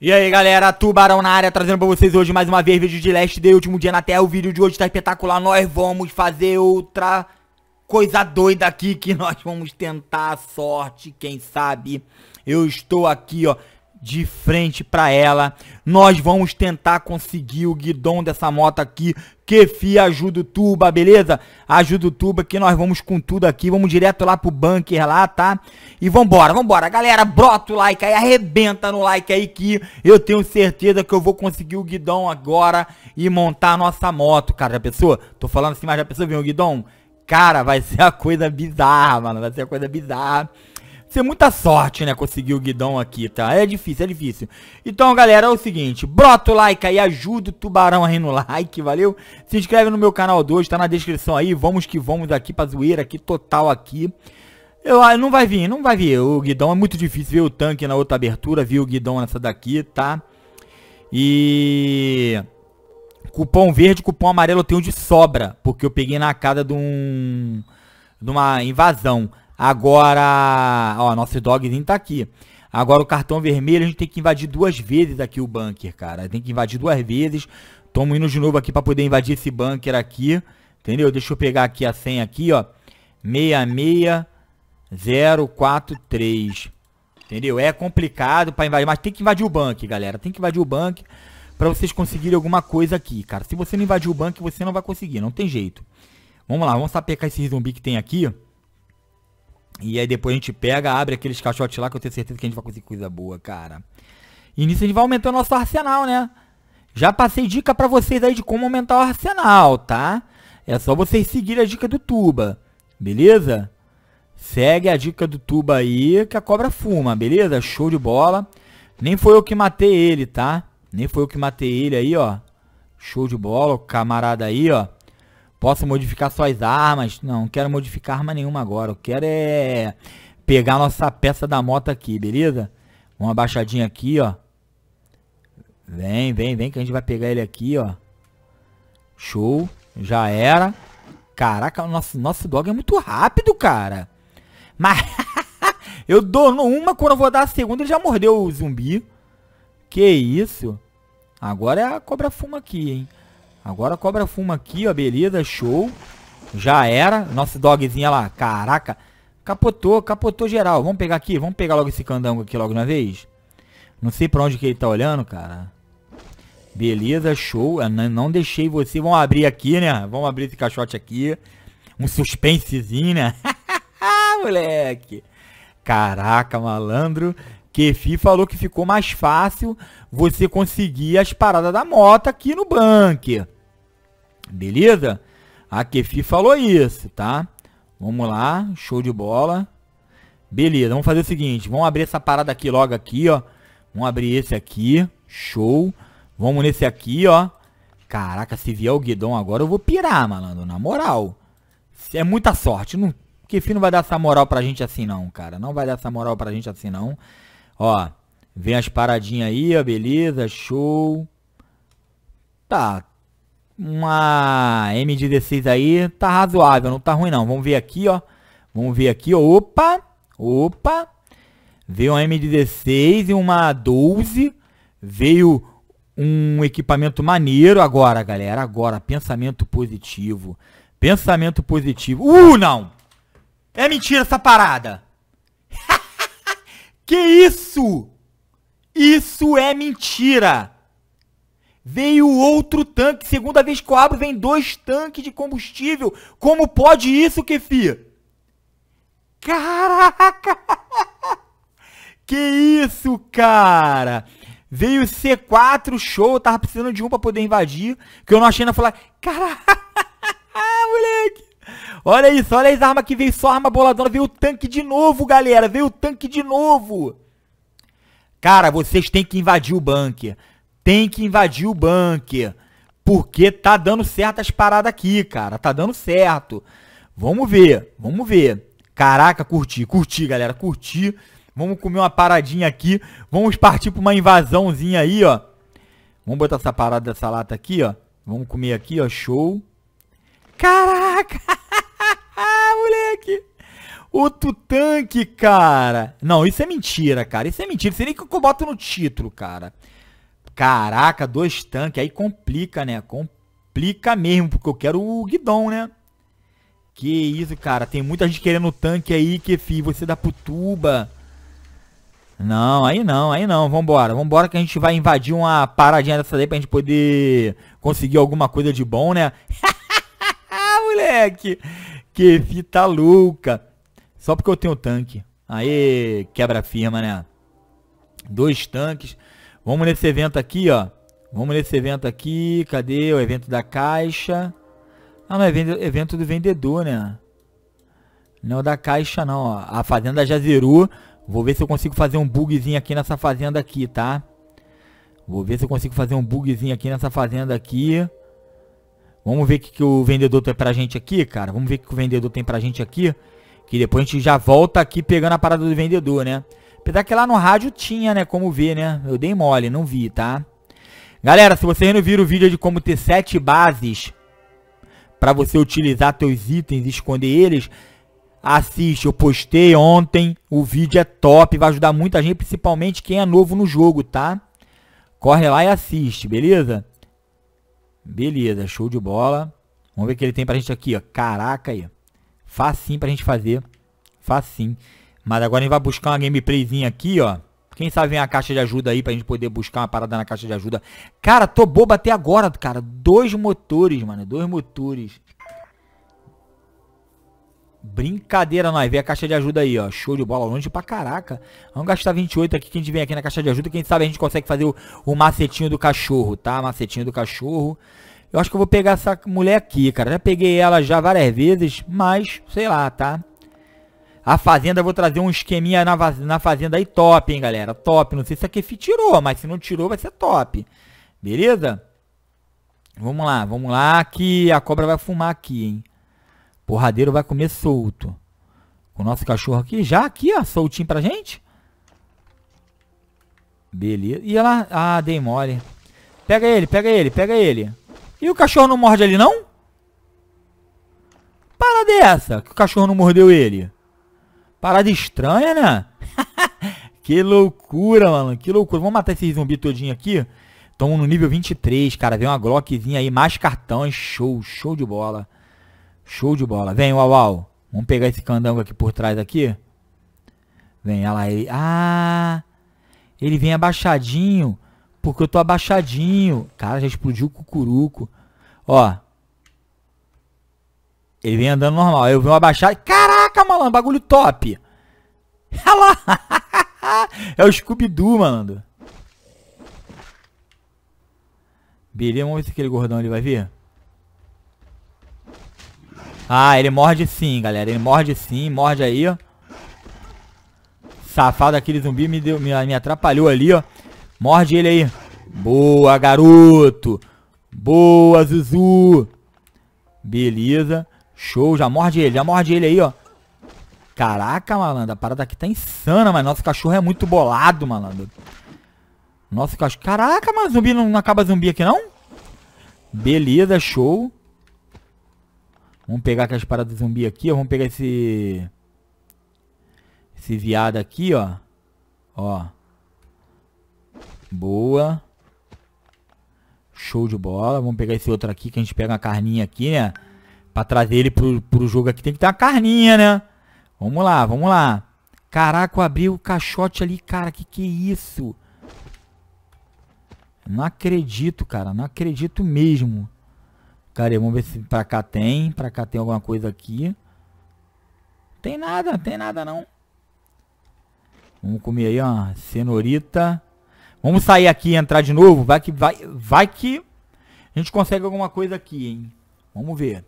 E aí galera, Tubarão na área, trazendo pra vocês hoje mais uma vez vídeo de Last Day, último dia na Terra, o vídeo de hoje tá espetacular, nós vamos fazer outra coisa doida aqui que nós vamos tentar a sorte, quem sabe, eu estou aqui ó, de frente para ela. Nós vamos tentar conseguir o guidão dessa moto aqui. Que fia, ajuda o tuba, beleza? Ajuda o tuba que nós vamos com tudo aqui. Vamos direto lá pro bunker lá, tá? E vambora, vambora. Galera, brota o like aí, arrebenta no like aí que eu tenho certeza que eu vou conseguir o guidão agora e montar a nossa moto, cara. Já pensou? Tô falando assim, mas já pensou, viu, o guidão? Cara, vai ser a coisa bizarra, mano. Vai ser a coisa bizarra ser é muita sorte, né, conseguir o guidão aqui, tá? É difícil, é difícil. Então, galera, é o seguinte, bota o like aí, ajuda o tubarão aí no like, valeu? Se inscreve no meu canal 2, tá na descrição aí, vamos que vamos aqui pra zoeira aqui, total aqui. Eu, ah, não vai vir, não vai vir, o guidão é muito difícil ver o tanque na outra abertura, viu o guidão nessa daqui, tá? E... Cupom verde, cupom amarelo eu tenho de sobra, porque eu peguei na casa de um... De uma invasão. Agora, ó, nosso dogzinho tá aqui. Agora o cartão vermelho, a gente tem que invadir duas vezes aqui o bunker, cara. Tem que invadir duas vezes. Tamo indo de novo aqui pra poder invadir esse bunker aqui. Entendeu? Deixa eu pegar aqui a senha aqui, ó. 66043. Entendeu? É complicado pra invadir, mas tem que invadir o bunker, galera. Tem que invadir o bunker pra vocês conseguirem alguma coisa aqui, cara. Se você não invadir o bunker, você não vai conseguir. Não tem jeito. Vamos lá, vamos sapecar esse zumbi que tem aqui, ó. E aí depois a gente pega, abre aqueles caixotes lá que eu tenho certeza que a gente vai conseguir coisa boa, cara. E nisso a gente vai aumentando o nosso arsenal, né? Já passei dica pra vocês aí de como aumentar o arsenal, tá? É só vocês seguirem a dica do Tuba, beleza? Segue a dica do Tuba aí que a cobra fuma, beleza? Show de bola. Nem foi eu que matei ele, tá? Nem foi eu que matei ele aí, ó. Show de bola, o camarada aí, ó. Posso modificar suas armas? Não, não quero modificar arma nenhuma agora. Eu quero é pegar a nossa peça da moto aqui, beleza? Uma baixadinha aqui, ó. Vem, vem, vem que a gente vai pegar ele aqui, ó. Show. Já era. Caraca, nosso, nosso dog é muito rápido, cara. Mas eu dou uma, quando eu vou dar a segunda, ele já mordeu o zumbi. Que isso? Agora é a cobra fuma aqui, hein? Agora cobra fuma aqui, ó. Beleza, show. Já era. Nosso dogzinha lá. Caraca. Capotou, capotou geral. Vamos pegar aqui. Vamos pegar logo esse candango aqui logo na vez. Não sei pra onde que ele tá olhando, cara. Beleza, show. Eu não deixei você. Vamos abrir aqui, né? Vamos abrir esse caixote aqui. Um suspensezinho, né? moleque. Caraca, malandro. Kefi falou que ficou mais fácil você conseguir as paradas da mota aqui no bunker. Beleza? A Kefi falou isso, tá? Vamos lá, show de bola. Beleza, vamos fazer o seguinte, vamos abrir essa parada aqui logo aqui, ó. Vamos abrir esse aqui, show. Vamos nesse aqui, ó. Caraca, se vier o Guidão agora eu vou pirar, malandro, na moral. É muita sorte, não... Kefi não vai dar essa moral pra gente assim não, cara. Não vai dar essa moral pra gente assim não. Ó, vem as paradinhas aí, ó, beleza, show. Tá, uma m 16 aí, tá razoável, não tá ruim não. Vamos ver aqui, ó. Vamos ver aqui, ó. opa, opa. Veio uma m 16 e uma 12. Veio um equipamento maneiro agora, galera. Agora, pensamento positivo. Pensamento positivo. Uh, não! É mentira essa parada! Que isso? Isso é mentira! Veio outro tanque. Segunda vez que eu abro, vem dois tanques de combustível. Como pode isso, Kefi? Caraca! Que isso, cara! Veio C4 show, eu tava precisando de um pra poder invadir. Que eu não achei na falar. Caraca, moleque! Olha isso, olha as armas que veio só arma boladona. Veio o tanque de novo, galera. Veio o tanque de novo. Cara, vocês têm que invadir o bunker. Tem que invadir o bunker. Porque tá dando certo as paradas aqui, cara. Tá dando certo. Vamos ver, vamos ver. Caraca, curti, curti, galera, curti. Vamos comer uma paradinha aqui. Vamos partir pra uma invasãozinha aí, ó. Vamos botar essa parada dessa lata aqui, ó. Vamos comer aqui, ó. Show. Caraca! Outro tanque, cara. Não, isso é mentira, cara. Isso é mentira. Seria que eu boto no título, cara. Caraca, dois tanques. Aí complica, né? Complica mesmo, porque eu quero o guidão, né? Que isso, cara. Tem muita gente querendo o tanque aí, que fi, você dá pro tuba. Não, aí não, aí não. Vambora, vambora que a gente vai invadir uma paradinha dessa daí pra gente poder conseguir alguma coisa de bom, né? Moleque, que fita tá louca. Só porque eu tenho tanque. Aí, quebra firma, né? Dois tanques. Vamos nesse evento aqui, ó. Vamos nesse evento aqui. Cadê o evento da caixa? Ah, não, é evento do vendedor, né? Não é da caixa, não. Ó. A fazenda já zerou. Vou ver se eu consigo fazer um bugzinho aqui nessa fazenda aqui, tá? Vou ver se eu consigo fazer um bugzinho aqui nessa fazenda aqui. Vamos ver o que, que o vendedor tem pra gente aqui, cara. Vamos ver o que, que o vendedor tem pra gente aqui. Que depois a gente já volta aqui pegando a parada do vendedor, né? Apesar que lá no rádio tinha, né? Como ver, né? Eu dei mole, não vi, tá? Galera, se vocês não viram o vídeo de como ter sete bases para você utilizar teus itens e esconder eles, assiste. Eu postei ontem, o vídeo é top, vai ajudar muita gente, principalmente quem é novo no jogo, tá? Corre lá e assiste, beleza? Beleza, show de bola. Vamos ver o que ele tem pra gente aqui, ó. Caraca aí. Facinho pra gente fazer. Facinho. Mas agora a gente vai buscar uma gameplayzinha aqui, ó. Quem sabe vem a caixa de ajuda aí pra gente poder buscar uma parada na caixa de ajuda. Cara, tô bobo até agora, cara. Dois motores, mano. Dois motores. Brincadeira, nós. Vê a caixa de ajuda aí, ó. Show de bola. Longe pra caraca. Vamos gastar 28 aqui que a gente vem aqui na caixa de ajuda. Quem sabe a gente consegue fazer o, o macetinho do cachorro, tá? Macetinho do cachorro. Eu acho que eu vou pegar essa mulher aqui, cara. Já peguei ela já várias vezes, mas, sei lá, tá? A fazenda, eu vou trazer um esqueminha na, na fazenda aí top, hein, galera. Top. Não sei se a Kefi tirou, mas se não tirou, vai ser top. Beleza? Vamos lá, vamos lá, que a cobra vai fumar aqui, hein. Porradeiro vai comer solto. O nosso cachorro aqui, já aqui, ó, soltinho pra gente. Beleza. E ela... Ah, dei mole. Pega ele, pega ele, pega ele. E o cachorro não morde ele, não? Parada dessa! É essa que o cachorro não mordeu ele? Parada estranha, né? que loucura, mano. Que loucura. Vamos matar esse zumbi todinho aqui. Tamo no nível 23, cara. Vem uma Glockzinha aí, mais cartões. Show, show de bola. Show de bola. Vem, uau, uau. Vamos pegar esse candango aqui por trás aqui. Vem, olha lá. Ele... Ah, ele vem abaixadinho. Porque eu tô abaixadinho. Cara, já explodiu o cucuruco. Ó. Ele vem andando normal. Eu vi um abaixado. Caraca, malandro, bagulho top. Olha lá. É o Scooby-Doo, malandro. Beleza, vamos ver se aquele gordão ele vai vir. Ah, ele morde sim, galera. Ele morde sim, morde aí, ó. Safado, aquele zumbi me, deu, me, me atrapalhou ali, ó. Morde ele aí. Boa, garoto. Boa, Zuzu. Beleza. Show. Já morde ele. Já morde ele aí, ó. Caraca, malandro. A parada aqui tá insana, mas nosso cachorro é muito bolado, malandro. Nosso cachorro... Caraca, mano. Zumbi não, não acaba zumbi aqui, não? Beleza, show. Vamos pegar aquelas paradas do zumbi aqui, ó. Vamos pegar esse... Esse viado aqui, ó. Ó. Boa. Show de bola. Vamos pegar esse outro aqui, que a gente pega uma carninha aqui, né? Pra trazer ele pro, pro jogo aqui. Tem que ter uma carninha, né? Vamos lá, vamos lá. Caraca, eu abri o caixote ali, cara. Que que é isso? Não acredito, cara. Não acredito mesmo. Cara, vamos ver se pra cá tem. Pra cá tem alguma coisa aqui. Tem nada, tem nada não. Vamos comer aí, ó. Cenourita. Vamos sair aqui e entrar de novo? Vai que, vai, vai que a gente consegue alguma coisa aqui, hein? Vamos ver.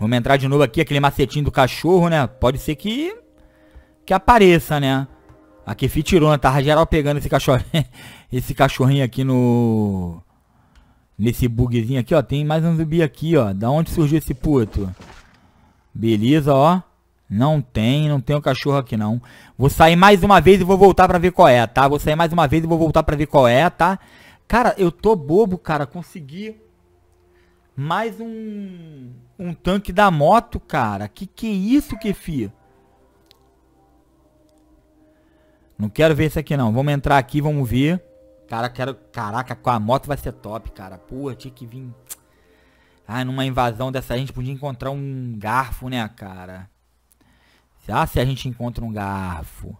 Vamos entrar de novo aqui, aquele macetinho do cachorro, né? Pode ser que que apareça, né? A Kefi tirou, né? Tava geral pegando esse cachorrinho, esse cachorrinho aqui no... Nesse bugzinho aqui, ó. Tem mais um zumbi aqui, ó. Da onde surgiu esse puto? Beleza, ó. Não tem, não tem um cachorro aqui não. Vou sair mais uma vez e vou voltar pra ver qual é, tá? Vou sair mais uma vez e vou voltar pra ver qual é, tá? Cara, eu tô bobo, cara. Consegui mais um, um tanque da moto, cara. Que que é isso, Kefi? Não quero ver isso aqui não. Vamos entrar aqui, vamos ver. Cara, quero... Caraca, com a moto vai ser top, cara. Porra, tinha que vir... Ah, numa invasão dessa a gente podia encontrar um garfo, né, cara? Ah, se a gente encontra um garfo.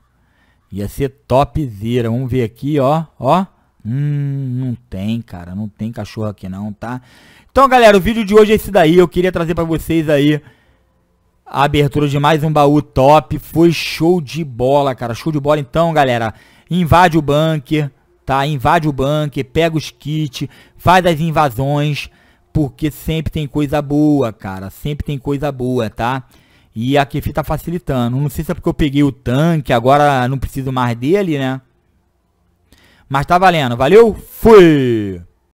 Ia ser topzera. Vamos ver aqui, ó. Ó. Hum, não tem, cara. Não tem cachorro aqui não, tá? Então, galera, o vídeo de hoje é esse daí. Eu queria trazer pra vocês aí a abertura de mais um baú top. Foi show de bola, cara. Show de bola. Então, galera, invade o bunker, tá? Invade o bunker, pega os kits, faz as invasões. Porque sempre tem coisa boa, cara. Sempre tem coisa boa, tá? E a Kefi tá facilitando. Não sei se é porque eu peguei o tanque, agora não preciso mais dele, né? Mas tá valendo. Valeu, fui!